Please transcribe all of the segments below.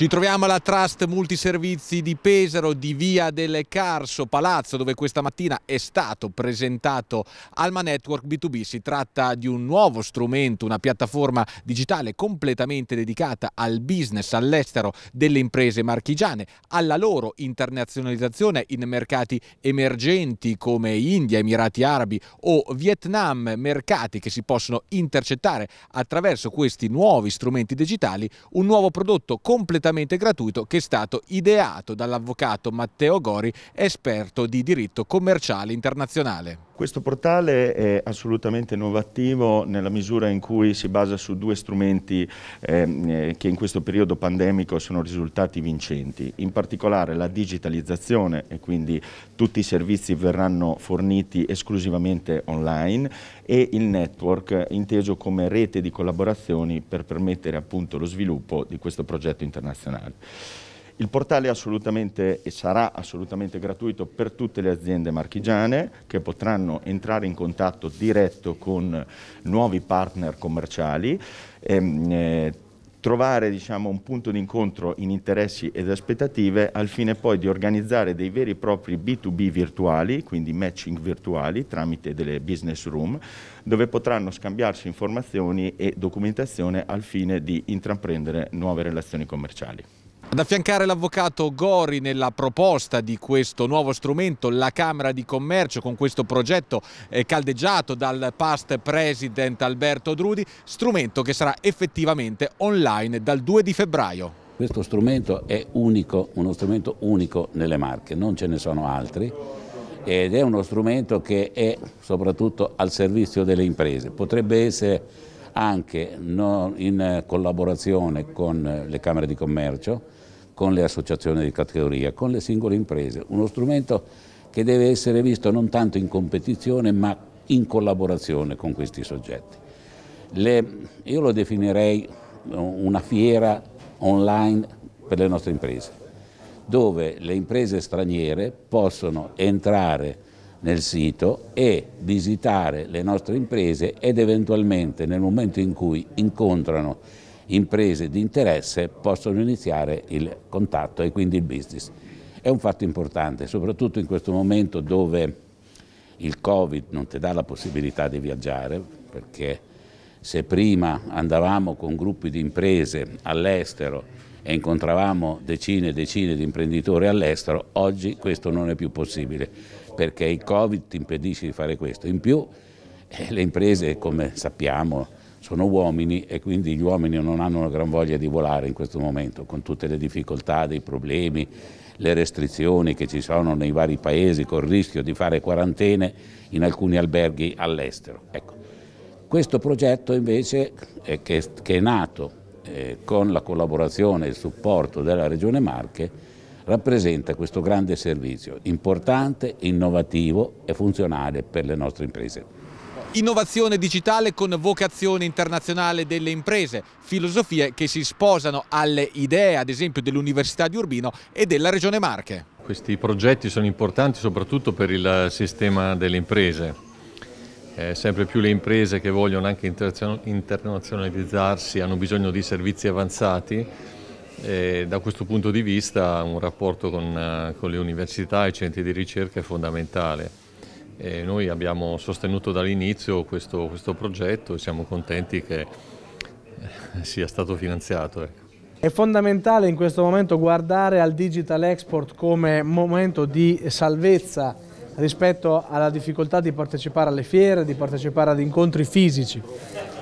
Ci troviamo alla Trust Multiservizi di Pesaro di Via del Carso Palazzo dove questa mattina è stato presentato Alma Network B2B. Si tratta di un nuovo strumento, una piattaforma digitale completamente dedicata al business all'estero delle imprese marchigiane, alla loro internazionalizzazione in mercati emergenti come India, Emirati Arabi o Vietnam, mercati che si possono intercettare attraverso questi nuovi strumenti digitali, un nuovo prodotto completamente completamente gratuito che è stato ideato dall'avvocato Matteo Gori, esperto di diritto commerciale internazionale. Questo portale è assolutamente innovativo nella misura in cui si basa su due strumenti ehm, eh, che in questo periodo pandemico sono risultati vincenti, in particolare la digitalizzazione e quindi tutti i servizi verranno forniti esclusivamente online e il network inteso come rete di collaborazioni per permettere appunto lo sviluppo di questo progetto internazionale. Il portale è assolutamente e sarà assolutamente gratuito per tutte le aziende marchigiane che potranno entrare in contatto diretto con nuovi partner commerciali. Ehm, eh, trovare diciamo, un punto di incontro in interessi ed aspettative al fine poi di organizzare dei veri e propri B2B virtuali, quindi matching virtuali tramite delle business room, dove potranno scambiarsi informazioni e documentazione al fine di intraprendere nuove relazioni commerciali. Ad affiancare l'avvocato Gori nella proposta di questo nuovo strumento, la Camera di Commercio con questo progetto eh, caldeggiato dal past president Alberto Drudi, strumento che sarà effettivamente online dal 2 di febbraio. Questo strumento è unico, uno strumento unico nelle marche, non ce ne sono altri ed è uno strumento che è soprattutto al servizio delle imprese. Potrebbe essere anche in collaborazione con le Camere di Commercio, con le associazioni di categoria, con le singole imprese, uno strumento che deve essere visto non tanto in competizione ma in collaborazione con questi soggetti. Le, io lo definirei una fiera online per le nostre imprese, dove le imprese straniere possono entrare nel sito e visitare le nostre imprese ed eventualmente nel momento in cui incontrano imprese di interesse possono iniziare il contatto e quindi il business. È un fatto importante, soprattutto in questo momento dove il Covid non ti dà la possibilità di viaggiare, perché se prima andavamo con gruppi di imprese all'estero e incontravamo decine e decine di imprenditori all'estero, oggi questo non è più possibile, perché il Covid ti impedisce di fare questo. In più eh, le imprese, come sappiamo, sono uomini e quindi gli uomini non hanno una gran voglia di volare in questo momento, con tutte le difficoltà, dei problemi, le restrizioni che ci sono nei vari paesi, col rischio di fare quarantene in alcuni alberghi all'estero. Ecco. Questo progetto invece eh, che, che, è nato eh, con la collaborazione e il supporto della Regione Marche rappresenta questo grande servizio, importante, innovativo e funzionale per le nostre imprese. Innovazione digitale con vocazione internazionale delle imprese, filosofie che si sposano alle idee, ad esempio, dell'Università di Urbino e della Regione Marche. Questi progetti sono importanti soprattutto per il sistema delle imprese. Eh, sempre più le imprese che vogliono anche internazionalizzarsi hanno bisogno di servizi avanzati e da questo punto di vista un rapporto con, eh, con le università e i centri di ricerca è fondamentale. E noi abbiamo sostenuto dall'inizio questo, questo, progetto e siamo contenti che eh, sia stato finanziato. Ecco. È fondamentale in questo momento guardare al digital export come momento di salvezza rispetto alla difficoltà di partecipare alle fiere, di partecipare ad incontri fisici.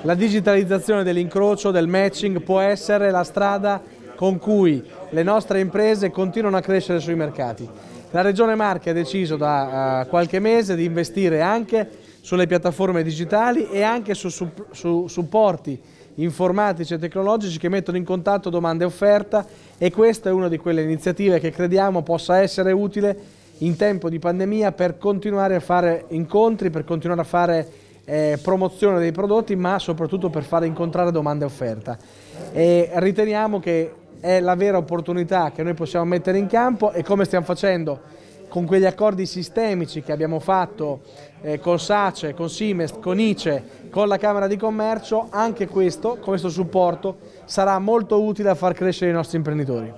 La digitalizzazione dell'incrocio, del matching può essere la strada con cui le nostre imprese continuano a crescere sui mercati. La Regione Marche ha deciso da uh, qualche mese di investire anche sulle piattaforme digitali e anche su, su, su supporti informatici e tecnologici che mettono in contatto domande e offerta e questa è una di quelle iniziative che crediamo possa essere utile in tempo di pandemia per continuare a fare incontri, per continuare a fare eh, promozione dei prodotti ma soprattutto per fare incontrare domande e offerta. E riteniamo che è la vera opportunità che noi possiamo mettere in campo e come stiamo facendo con quegli accordi sistemici che abbiamo fatto eh, con SACE, con Simest, con ICE, con la Camera di Commercio, anche questo, questo supporto sarà molto utile a far crescere i nostri imprenditori.